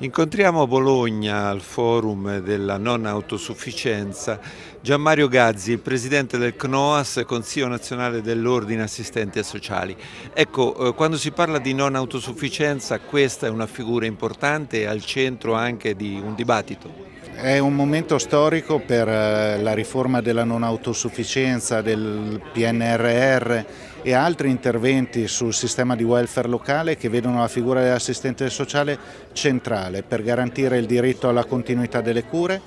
Incontriamo a Bologna al forum della non autosufficienza Gianmario Gazzi, il presidente del CNOAS, Consiglio Nazionale dell'Ordine Assistenti e Sociali. Ecco, eh, quando si parla di non autosufficienza questa è una figura importante al centro anche di un dibattito. È un momento storico per eh, la riforma della non autosufficienza, del PNRR e altri interventi sul sistema di welfare locale che vedono la figura dell'assistente sociale centrale per garantire il diritto alla continuità delle cure,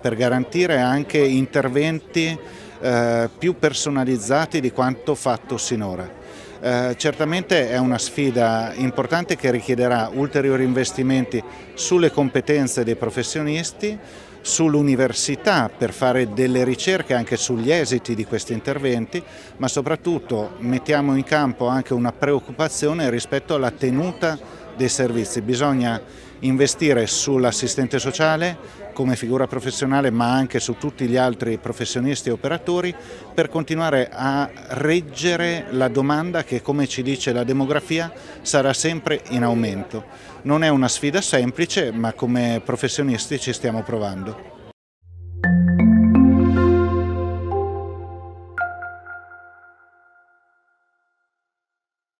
per garantire anche interventi eh, più personalizzati di quanto fatto sinora. Eh, certamente è una sfida importante che richiederà ulteriori investimenti sulle competenze dei professionisti, sull'università per fare delle ricerche anche sugli esiti di questi interventi, ma soprattutto mettiamo in campo anche una preoccupazione rispetto alla tenuta dei servizi. Bisogna investire sull'assistente sociale come figura professionale ma anche su tutti gli altri professionisti e operatori per continuare a reggere la domanda che come ci dice la demografia sarà sempre in aumento. Non è una sfida semplice ma come professionisti ci stiamo provando.